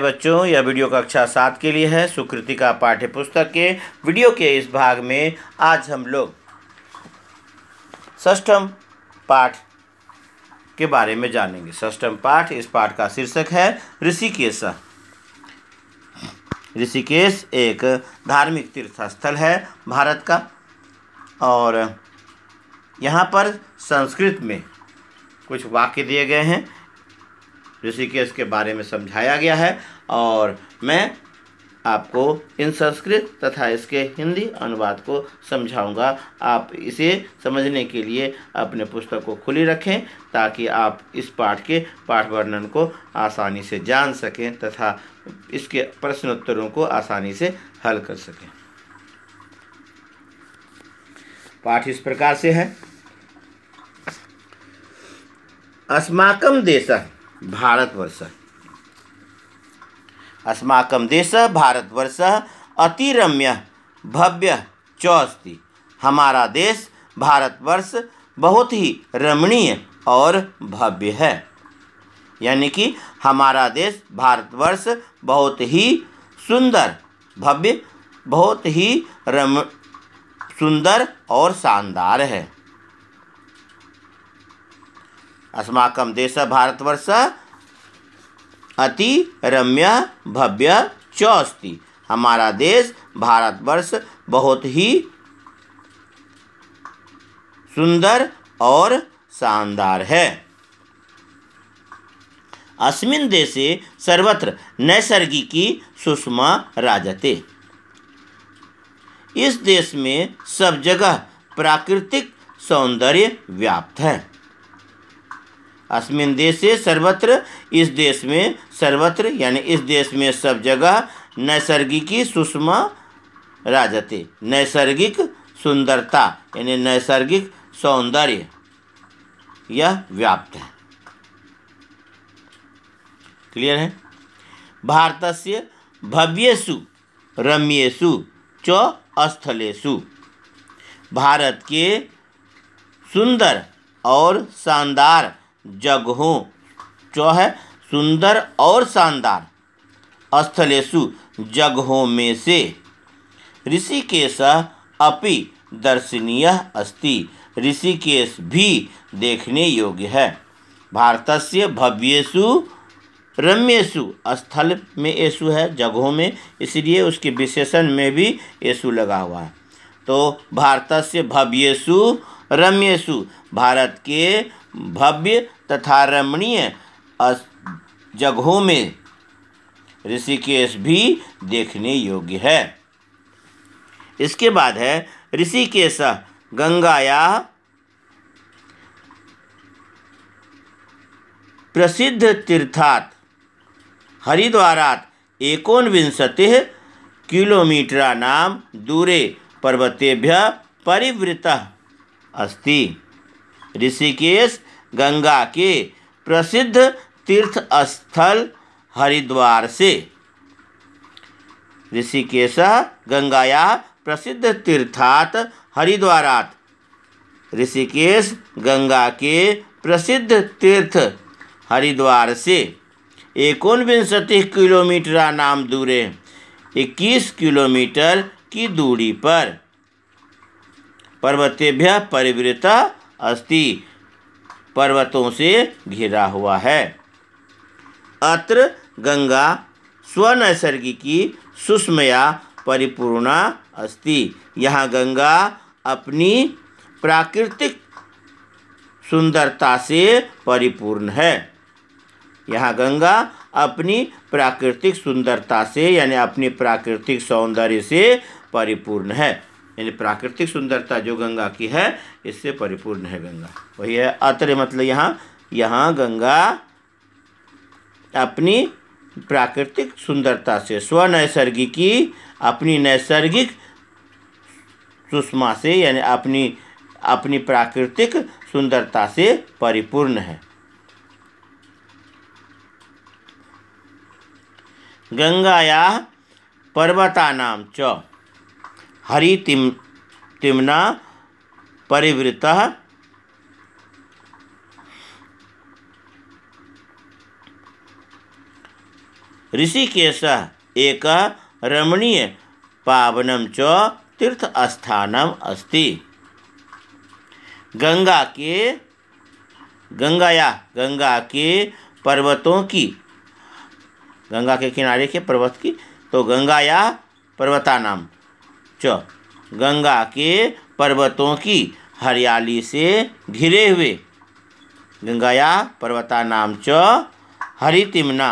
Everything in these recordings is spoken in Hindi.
बच्चों यह वीडियो कक्षा सात के लिए है सुकृति का पाठ्य पुस्तक के वीडियो के इस भाग में आज हम लोग षष्ठम पाठ के बारे में जानेंगे सष्टम पाठ इस पाठ का शीर्षक है ऋषिकेश ऋषिकेश एक धार्मिक तीर्थस्थल है भारत का और यहाँ पर संस्कृत में कुछ वाक्य दिए गए हैं ऋषिकेश के बारे में समझाया गया है और मैं आपको इन संस्कृत तथा इसके हिंदी अनुवाद को समझाऊंगा आप इसे समझने के लिए अपने पुस्तक को खुली रखें ताकि आप इस पाठ के पाठ वर्णन को आसानी से जान सकें तथा इसके प्रश्नोत्तरों को आसानी से हल कर सकें पाठ इस प्रकार से है अस्माकम देश भारतवर्ष अस्माक देश भारतवर्ष अतिरम्य भव्य च हमारा देश भारतवर्ष बहुत ही रमणीय और भव्य है यानी कि हमारा देश भारतवर्ष बहुत ही सुंदर भव्य बहुत ही रम सुंदर और शानदार है अस्माक देश भारतवर्ष अति रम्य भव्य चौस्ति हमारा देश भारतवर्ष बहुत ही सुंदर और शानदार है अस्मिन देशे सर्वत्र नैसर्गिकी सुषमा राजते इस देश में सब जगह प्राकृतिक सौंदर्य व्याप्त है अस्मिन देशे सर्वत्र इस देश में सर्वत्र यानी इस देश में सब जगह नैसर्गिकी सुषमा राजते नैसर्गिक सुंदरता यानी नैसर्गिक सौंदर्य यह व्याप्त है क्लियर है भारत से भव्यसु रम्येशु च स्थलेशु भारत के सुंदर और शानदार जगहों जो है सुंदर और शानदार स्थलेशु जगहों में से ऋषिकेश अपि दर्शनीय अस्ति ऋषिकेश भी देखने योग्य है भारत से भव्येशु रम्येशु स्थल में येसु है जगहों में इसलिए उसके विशेषण में भी येसु लगा हुआ है तो भारत से भव्येशु रम्येशु भारत के भव्य तथा रमणीय जगहों में ऋषिकेश भी देखने योग्य है इसके बाद है ऋषिकेश गंगाया प्रसिद्ध तीर्थात हरिद्वारात एकोनविंशति किलोमीटर नाम दूरे पर्वतेभ्य परिवृत अस्ति ऋषिकेश गंगा के प्रसिद्ध तीर्थ स्थल हरिद्वार से ऋषिकेश गंगाया प्रसिद्ध तीर्थात हरिद्वारात ऋषिकेश गंगा के प्रसिद्ध तीर्थ हरिद्वार से एकोनविंशति किलोमीटर नाम दूरे 21 किलोमीटर की दूरी पर पर्वतेभ्य परिवृत अस्ति पर्वतों से घिरा हुआ है अत्र गंगा स्वनैसर्गिकी सुषमया परिपूर्णा अस्ति यहाँ गंगा अपनी प्राकृतिक सुंदरता से परिपूर्ण है यहाँ गंगा अपनी प्राकृतिक सुंदरता से यानी अपनी प्राकृतिक सौंदर्य से परिपूर्ण है यानी प्राकृतिक सुंदरता जो गंगा की है इससे परिपूर्ण है गंगा वही है अत्र मतलब यहाँ यहाँ गंगा अपनी प्राकृतिक सुंदरता से स्वनैसर्गिकी अपनी नैसर्गिक सुषमा से यानी अपनी अपनी प्राकृतिक सुंदरता से परिपूर्ण है गंगाया पर्वता नाम च हरि तिम तिमना परिवृत ऋषिकेश एक रमणीय पावनम च तीर्थस्थानम अस्ति गंगा के गंगाया गंगा के पर्वतों की गंगा के किनारे के पर्वत की तो गंगाया पर्वता नाम च गंगा के पर्वतों की हरियाली से घिरे हुए गंगाया पर्वता नाम च हरितिमना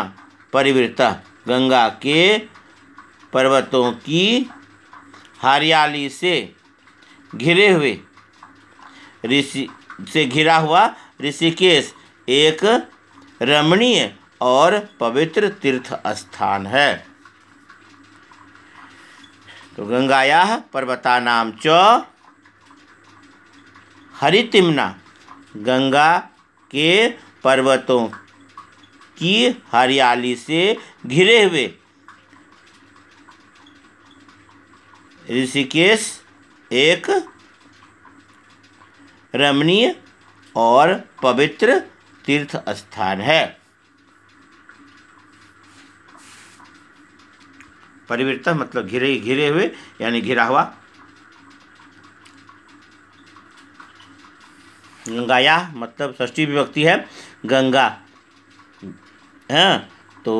परिवृत गंगा के पर्वतों की हरियाली से घिरे हुए ऋषि से घिरा हुआ ऋषिकेश एक रमणीय और पवित्र तीर्थ स्थान है तो गंगाया नाम च हरितिमना गंगा के पर्वतों की हरियाली से घिरे हुए ऋषिकेश एक रमणीय और पवित्र तीर्थ स्थान है परिवर्तन मतलब घिरे घिरे हुए यानी घिरा हुआ गंगाया मतलब षष्ठी विभक्ति है गंगा हैं हाँ, तो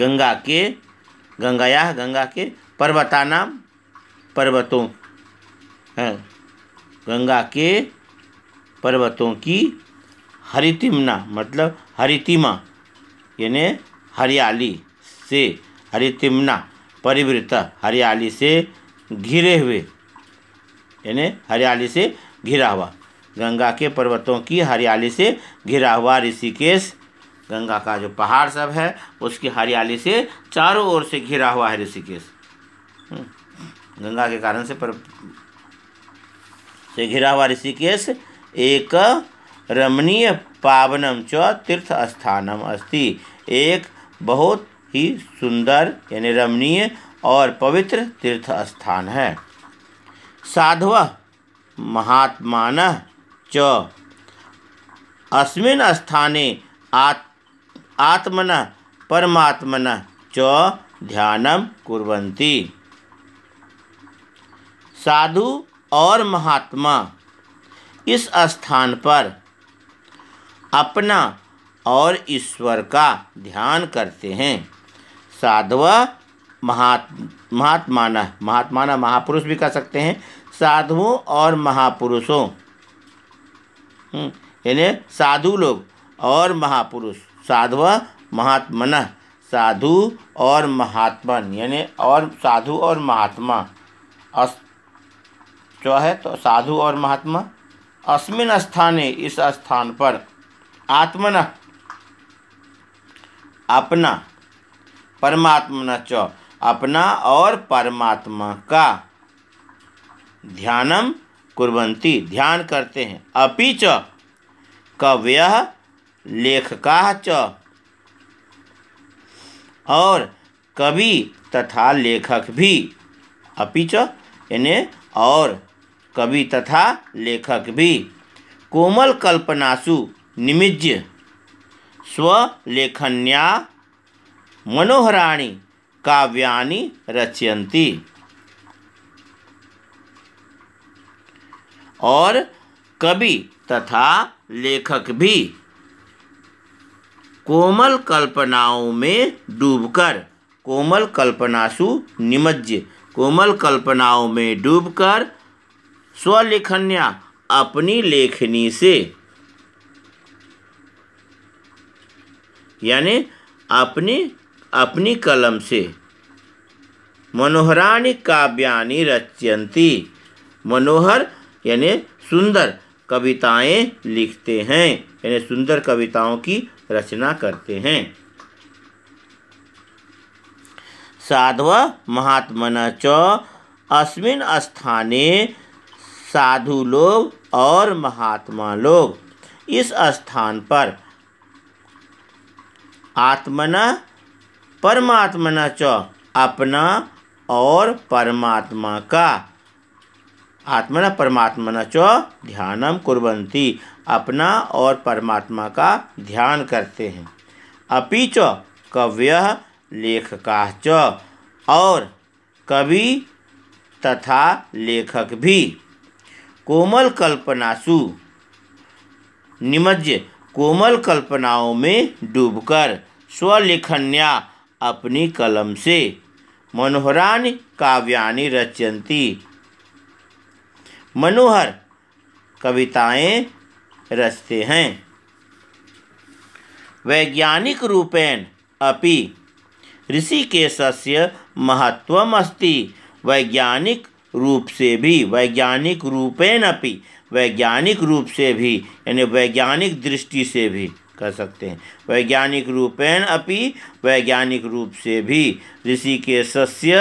गंगा के गंगाया गंगा के पर्वताना पर्वतों है हाँ, गंगा के पर्वतों की हरितिमना मतलब हरितिमा यानी हरियाली से हरितिमना परिवृत हरियाली से घिरे हुए यानी हरियाली से घिरा हुआ गंगा के पर्वतों की हरियाली से घिरा हुआ ऋषिकेश गंगा का जो पहाड़ सब है उसकी हरियाली से चारों ओर से घिरा हुआ है ऋषिकेश हम्म। गंगा के कारण से पर से घिरा हुआ ऋषिकेश एक रमणीय पावनम च तीर्थ स्थानम अस्ति एक बहुत ही सुंदर यानी रमणीय और पवित्र तीर्थ स्थान है साधव महात्मान च अस्मिन स्थाने आत् आत्मन परमात्मन च ध्यान कुरंती साधु और महात्मा इस स्थान पर अपना और ईश्वर का ध्यान करते हैं साधव महात्मा महात्माना महात्माना महापुरुष भी कह सकते हैं साधुओं और महापुरुषों हम्म, यानी साधु लोग और महापुरुष साधव महात्मन साधु और महात्मन यानी और साधु और महात्मा अस जो है तो साधु और महात्मा अस्मिन स्थाने इस स्थान पर आत्मन अपना परमात्मा च अपना और परमात्मा का ध्यानम कुरंती ध्यान करते हैं अपि च कव्य लेखका च और कवि तथा लेखक भी अपि च इन्हें और कवि तथा लेखक भी कोमल कल्पनासु निमिज्य स्वलेखन्या मनोहराणी काव्यानि रचयंती और कवि तथा लेखक भी कोमल कल्पनाओं में डूबकर कोमल कल्पनासु निमज्ज कोमल कल्पनाओं में डूबकर स्वलेखन्या अपनी लेखनी से यानी अपनी अपनी कलम से मनोहराणी काव्या रचयंती मनोहर यानी सुंदर कविताएं लिखते हैं यानी सुंदर कविताओं की रचना करते हैं साधव महात्मना च अस्मिन स्थाने साधु लोग और महात्मा लोग इस स्थान पर आत्मना न च अपना और परमात्मा का आत्मना न च ध्यानम कुरंती अपना और परमात्मा का ध्यान करते हैं अपी च कव्य लेखका च और कवि तथा लेखक भी कोमल कल्पनासु निमज्ज कोमल कल्पनाओं में डूबकर स्वलेखन्या अपनी कलम से मनोहरानि काव्यानि रचयन्ति मनोहर कविताएं रचते हैं वैज्ञानिक रूपेण अपि ऋषिकेशस्य महत्वम अस्ति वैज्ञानिक रूप से भी वैज्ञानिक रूपेण अपि वैज्ञानिक रूप से भी यानी वैज्ञानिक दृष्टि से भी कर सकते हैं वैज्ञानिक रूपेण अपि वैज्ञानिक रूप से भी ऋषिकेशस्य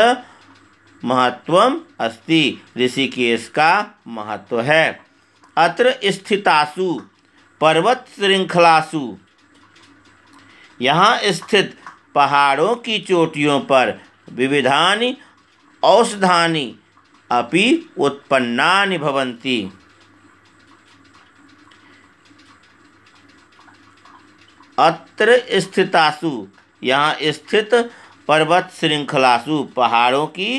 महत्व अस्ति ऋषिकेश का महत्व है अत्र स्थितासु पर्वत श्रृंखलासु यहाँ स्थित पहाड़ों की चोटियों पर विविधानी औषधानी अपि उत्पन्नानि भवन्ति अत्र स्थितासु यहाँ स्थित पर्वत श्रृंखलासु पहाड़ों की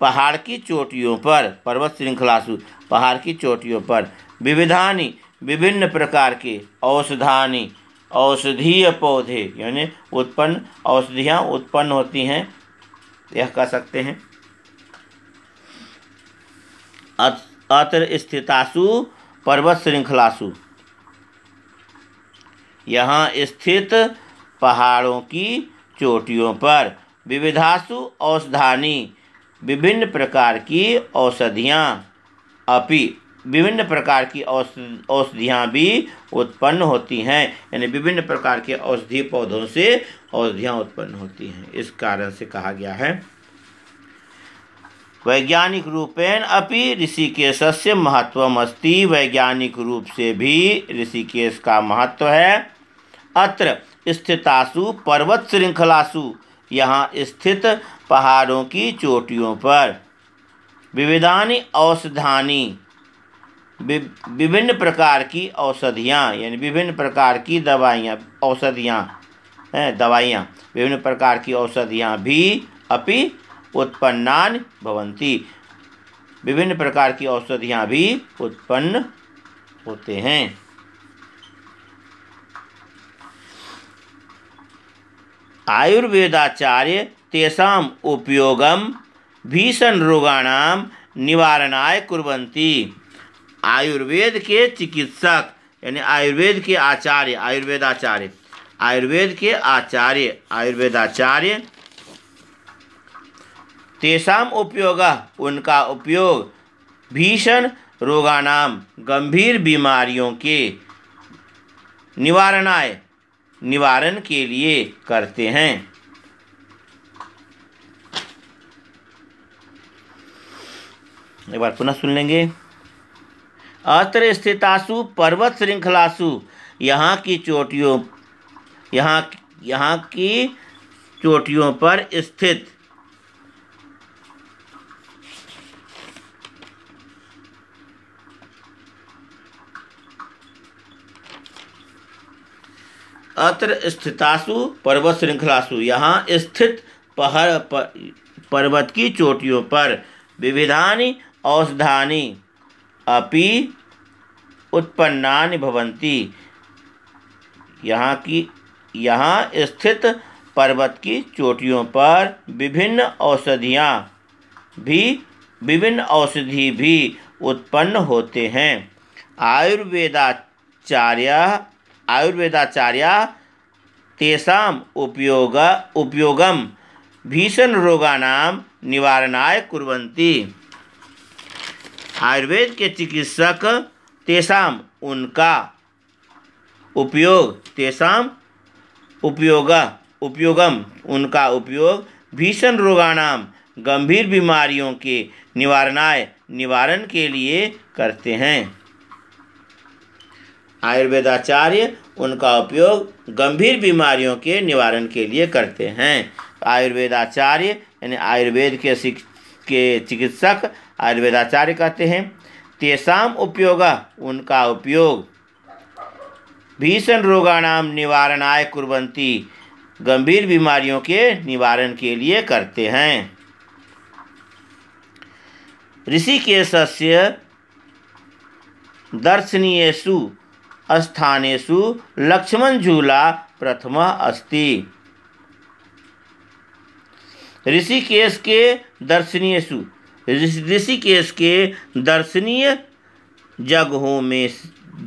पहाड़ की चोटियों पर पर्वत श्रृंखलासु पहाड़ की चोटियों पर विविधानी विभिन्न प्रकार के औषधानी औषधीय पौधे यानी उत्पन्न औषधियाँ उत्पन्न होती हैं यह कह सकते हैं अत्र स्थितासु पर्वत श्रृंखलासु यहाँ स्थित पहाड़ों की चोटियों पर विविधासु औषधानी विभिन्न प्रकार की औषधियाँ अपि विभिन्न प्रकार की औषधियाँ भी उत्पन्न होती हैं यानी विभिन्न प्रकार के औषधि पौधों से औषधियाँ उत्पन्न होती हैं इस कारण से कहा गया है वैज्ञानिक रूपेण अपि ऋषिकेश से महत्वम अस्ति वैज्ञानिक रूप से भी ऋषिकेश का महत्व है अत्र स्थितासु पर्वत श्रृंखलासु यहाँ स्थित पहाड़ों की चोटियों पर विविधानी औषधानी विभिन्न प्रकार की औषधियाँ यानी विभिन्न प्रकार की दवाइयाँ औषधियाँ हैं दवाइयाँ विभिन्न प्रकार की औषधियाँ भी अपि उत्पन्नान भवंती विभिन्न प्रकार की औषधियाँ भी उत्पन्न होते हैं आयुर्वेदाचार्य तेषाम उपयोगम भीषण रोगाणाम निवारणाय कुरंती आयुर्वेद के चिकित्सक यानी आयुर्वेद के आचार्य आयुर्वेदाचार्य आयुर्वेद के आचार्य आयुर्वेदाचार्य तेषाम उपयोग उनका उपयोग भीषण रोगाणाम गंभीर बीमारियों के निवारणाय निवारण के लिए करते हैं एक बार पुनः सुन लेंगे अस्त्र स्थितासु पर्वत श्रृंखलासु यहाँ की चोटियों यहाँ यहाँ की चोटियों पर स्थित अत्र स्थितासु पर्वत श्रृंखलासु यहाँ स्थित पहर पर्वत की चोटियों पर विविधानी औषधानी अपि उत्पन्नानि भवन्ति यहाँ की यहाँ स्थित पर्वत की चोटियों पर विभिन्न औषधियाँ भी विभिन्न औषधि भी उत्पन्न होते हैं आयुर्वेदाचार्य आयुर्वेदाचार्य तेषाम उपयोग उपयोगम भीषण रोगाणां निवारणाय कुरंती आयुर्वेद के चिकित्सक तेषाम उनका उपयोग तेषाम उपयोग उपयोगम उनका उपयोग भीषण रोगाणाम गंभीर बीमारियों के निवारणाय निवारण के लिए करते हैं आयुर्वेदाचार्य उनका उपयोग गंभीर बीमारियों के निवारण के लिए करते हैं आयुर्वेदाचार्य यानी आयुर्वेद के के चिकित्सक आयुर्वेदाचार्य कहते हैं तेसाम उपयोग उनका उपयोग भीषण रोगाणाम निवारणाय कुर्बंती गंभीर बीमारियों के निवारण के लिए करते हैं ऋषिकेश दर्शनीयसु लक्ष्मण झूला प्रथम अस्ति ऋषिकेश के दर्शनीय ऋषिकेश के दर्शनीय जगहों में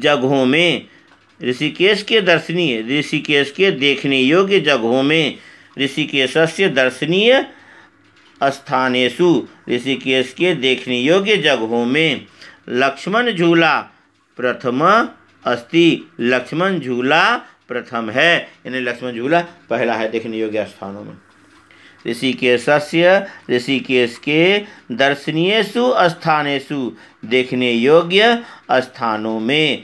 जगहों में ऋषिकेश के दर्शनीय ऋषिकेश के देखने योग्य जगहों में ऋषिकेश से दर्शनीय स्थानेषु ऋषिकेश के देखने योग्य जगहों में लक्ष्मण झूला प्रथम अस्ति लक्ष्मण झूला प्रथम है यानी लक्ष्मण झूला पहला है देखने योग्य स्थानों में ऋषिकेश ऋषिकेश के दर्शनीयसु स्थानेषु देखने योग्य स्थानों में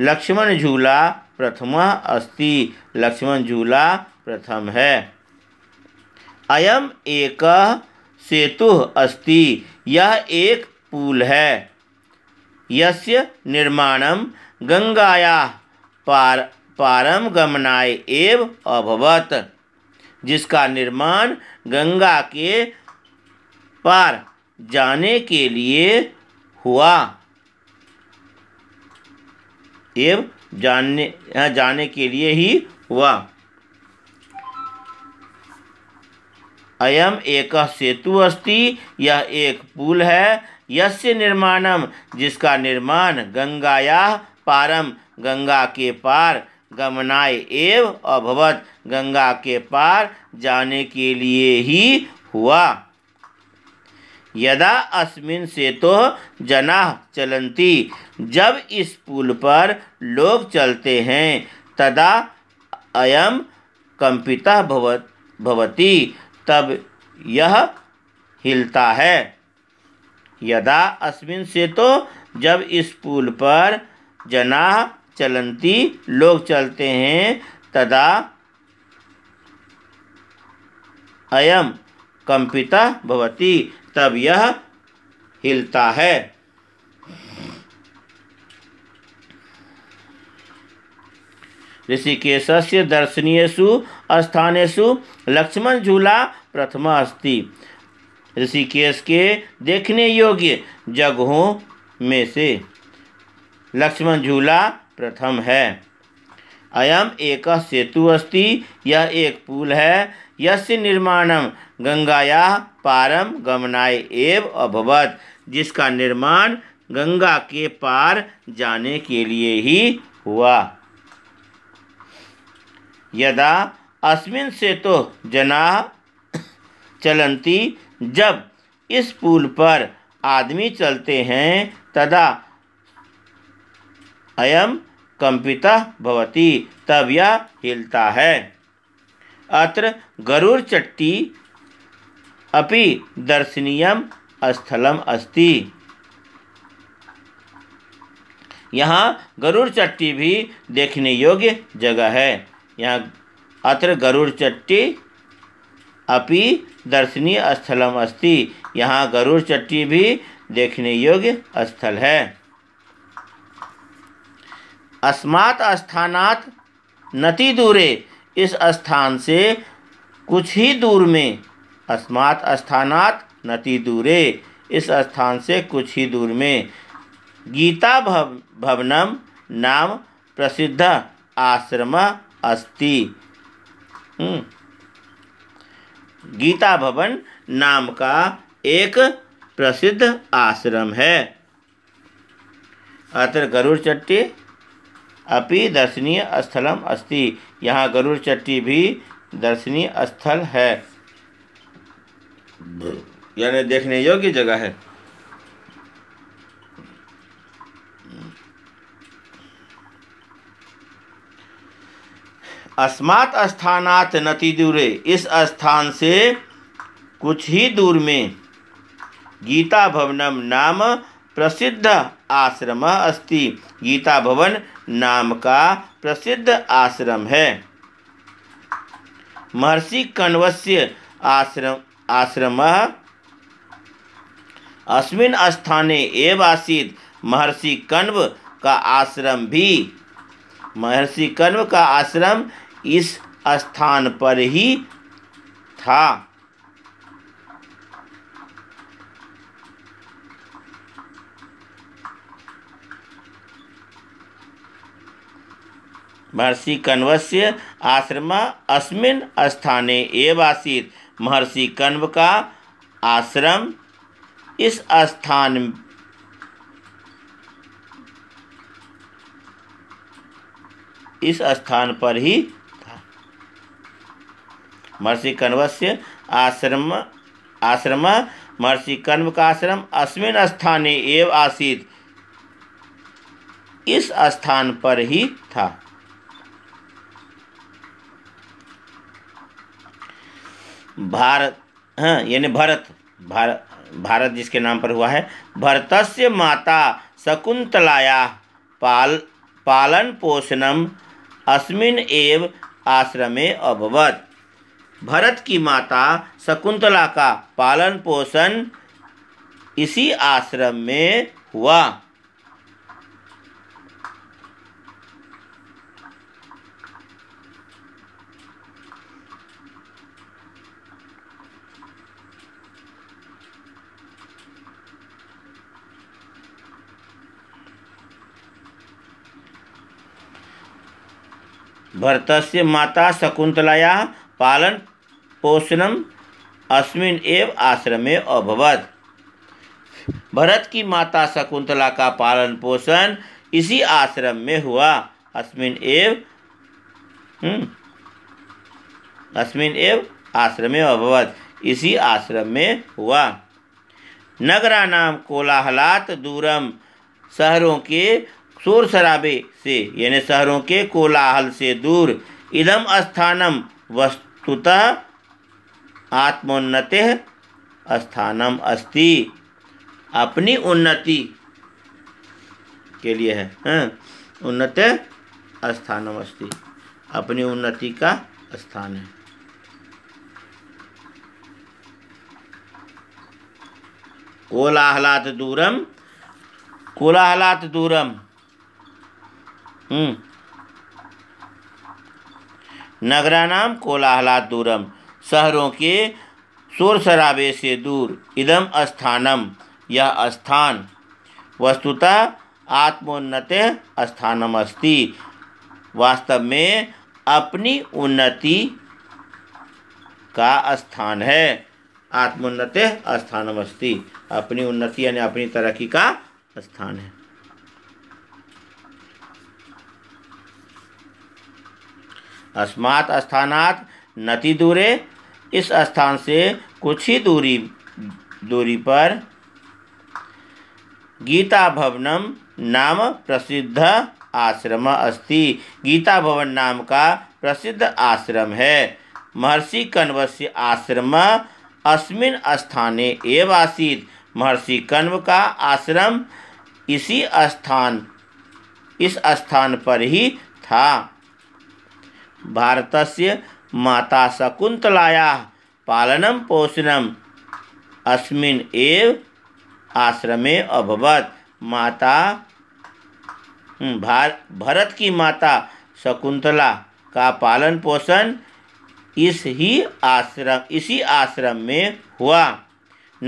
लक्ष्मण झूला प्रथम अस्ति लक्ष्मण झूला प्रथम है अयम एक सेतु अस्ति यह एक पुल है यस्य निर्माणम गंगाया पार पारम गमनाय एव अभवत जिसका निर्माण गंगा के पार जाने के लिए हुआ एव जानने जाने के लिए ही हुआ अयम एक सेतु अस्ति यह एक पुल है यस्य निर्माणम जिसका निर्माण गंगाया पारम गंगा के पार गमनाय एव अभवत गंगा के पार जाने के लिए ही हुआ यदा अस्मिन से तो जना चलंती जब इस पुल पर लोग चलते हैं तदा अयम कंपिता भवत भवती तब यह हिलता है यदा अस्मिन से तो जब इस पुल पर जना चलंती लोग चलते हैं तदा अयम कंपिता भवती तब यह हिलता है ऋषिकेश से दर्शनीयसु स्थानेषु लक्ष्मण झूला प्रथम अस्ति ऋषिकेश के देखने योग्य जगहों में से लक्ष्मण झूला प्रथम है अयम एक सेतु अस्ति यह एक पुल है यस्य निर्माणम गंगाया पारम गमनाय एव अभवत जिसका निर्माण गंगा के पार जाने के लिए ही हुआ यदा अस्मिन से तो जना चलती जब इस पुल पर आदमी चलते हैं तदा अयम कंपिता भवती तब यह हिलता है अत्र गरुड़ चट्टी अपि दर्शनीय स्थलम अस्ति यहाँ गरुड़चट्टी चट्टी भी देखने योग्य जगह है यहाँ अत्र गरुड़चट्टी चट्टी अपि दर्शनीय स्थलम अस्ति यहाँ गरुड़चट्टी चट्टी भी देखने योग्य स्थल है अस्मात् स्थानात नति दूरे इस स्थान से कुछ ही दूर में अस्मात् स्थानात नति दूरे इस स्थान से कुछ ही दूर में गीता भव भवनम नाम प्रसिद्ध आश्रम अस्ति हम्म। गीता भवन नाम का एक प्रसिद्ध आश्रम है अत्र गरुड़ चट्टी अपि दर्शनीय स्थलम अस्ति यहाँ गरुड़ चट्टी भी दर्शनीय स्थल है यानी देखने योग्य जगह है अस्मात् स्थानात नति दूरे इस स्थान से कुछ ही दूर में गीता भवनम नाम प्रसिद्ध आश्रम अस्ति गीता भवन नाम का प्रसिद्ध आश्रम है महर्षि कण्वस्य आश्रम आश्रम अस्मिन् स्थाने एव आसित महर्षि कण्व का आश्रम भी महर्षि कण्व का आश्रम इस स्थान पर ही था महर्षि कण्व से आश्रम अस्मिन स्थाने एव आसीत महर्षि कण्व का आश्रम इस स्थान इस स्थान पर ही था महर्षि कण्व से आश्रम आश्रम महर्षि कण्व का आश्रम अस्मिन स्थाने एव आसीत इस स्थान पर ही था भारत हाँ यानी भरत भारत भारत जिसके नाम पर हुआ है भरतस्य माता शकुंतलाया पाल पालन पोषणम अस्मिन एव आश्रमे अभवत भरत की माता शकुंतला का पालन पोषण इसी आश्रम में हुआ से माता शकुंतलाया पालन पोषण अस्मिन एव आश्रमे अभवत भरत की माता शकुंतला का पालन पोषण इसी आश्रम में हुआ अस्मिन एव हम्म, अस्मिन एव आश्रमे अभवत इसी आश्रम में हुआ नगरा नाम कोलाहलात दूरम शहरों के शोर शराबे से यानी शहरों के कोलाहल से दूर इदम स्थानम वस्तुतः आत्मोन्नत स्थानम अस्ति अपनी उन्नति के लिए है, हाँ? उन्नत स्थानम अस्ति अपनी उन्नति का स्थान है कोलाहलात दूरम कोलाहलात दूरम हम्म। नगरानाम कोलाहला दूरम शहरों के शोर शराबे से दूर इदम स्थानम यह स्थान वस्तुतः आत्मोन्नत स्थानम अस्ति वास्तव में अपनी उन्नति का स्थान है आत्मोन्नत स्थानम अस्ति अपनी उन्नति यानी अपनी तरक्की का स्थान है अस्मात् स्थानात नति दूरे इस स्थान से कुछ ही दूरी दूरी पर गीता भवनम नाम प्रसिद्ध आश्रम अस्ति गीता भवन नाम का प्रसिद्ध आश्रम है महर्षि से आश्रम अस्मिन स्थाने एव आसीत महर्षि कण्व का आश्रम इसी स्थान इस स्थान पर ही था भारतस्य माता शकुंतलाया पालनम पोषण अस्मिन् एव आश्रमे अभवत माता भार, भरत की माता शकुंतला का पालन पोषण इस ही आश्रम इसी आश्रम में हुआ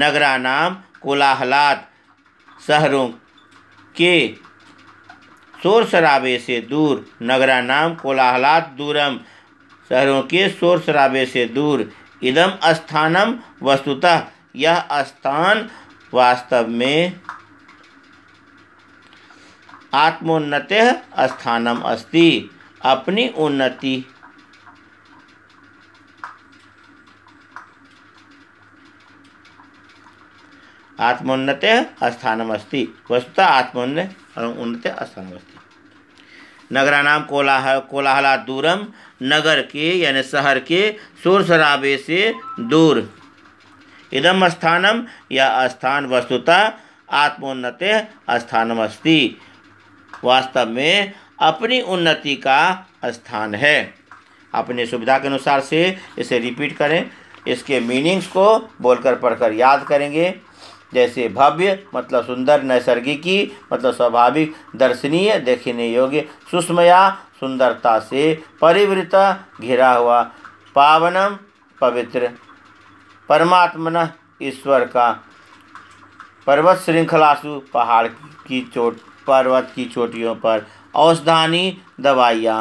नगरा नाम कोलाहलात शहरों के शोर शराबे से दूर नाम कोलाहलात दूरम शहरों के शोर शराबे से दूर इदम स्थानम वस्तुतः यह स्थान वास्तव में आत्मोन्नत स्थानम अस्ति अपनी उन्नति आत्मोन्नत स्थानम अस्ति वस्तुतः आत्मोन्नत उन्नत नगरा नाम कोलाहल कोलाहला दूरम नगर के यानी शहर के शोर शराबे से दूर इदम स्थानम यह स्थान वस्तुता आत्मोन्नत स्थानम अस्थि वास्तव में अपनी उन्नति का स्थान है अपनी सुविधा के अनुसार से इसे रिपीट करें इसके मीनिंग्स को बोलकर पढ़कर याद करेंगे जैसे भव्य मतलब सुंदर नैसर्गिकी मतलब स्वाभाविक दर्शनीय देखने योग्य सुषमया सुंदरता से परिवृत घिरा हुआ पावनम पवित्र परमात्मन ईश्वर का पर्वत श्रृंखलासु पहाड़ की चोट पर्वत की चोटियों पर औषधानी दवाइयाँ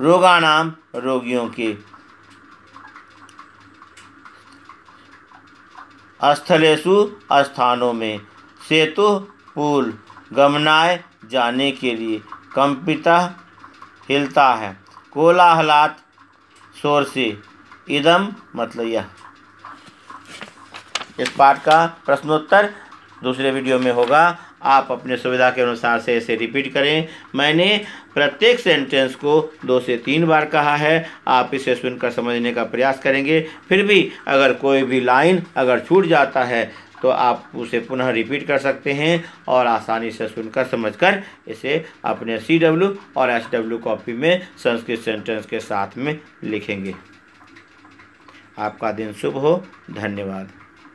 रोगानाम रोगियों के स्थलेशु स्थानों में सेतु पुल गमनाए जाने के लिए कंपिता हिलता है कोलाहलात शोर से इदम मतलब यह इस पाठ का प्रश्नोत्तर दूसरे वीडियो में होगा आप अपने सुविधा के अनुसार से इसे रिपीट करें मैंने प्रत्येक सेंटेंस को दो से तीन बार कहा है आप इसे सुनकर समझने का प्रयास करेंगे फिर भी अगर कोई भी लाइन अगर छूट जाता है तो आप उसे पुनः रिपीट कर सकते हैं और आसानी से सुनकर समझकर इसे अपने सी डब्ल्यू और एस डब्ल्यू कॉपी में संस्कृत सेंटेंस के साथ में लिखेंगे आपका दिन शुभ हो धन्यवाद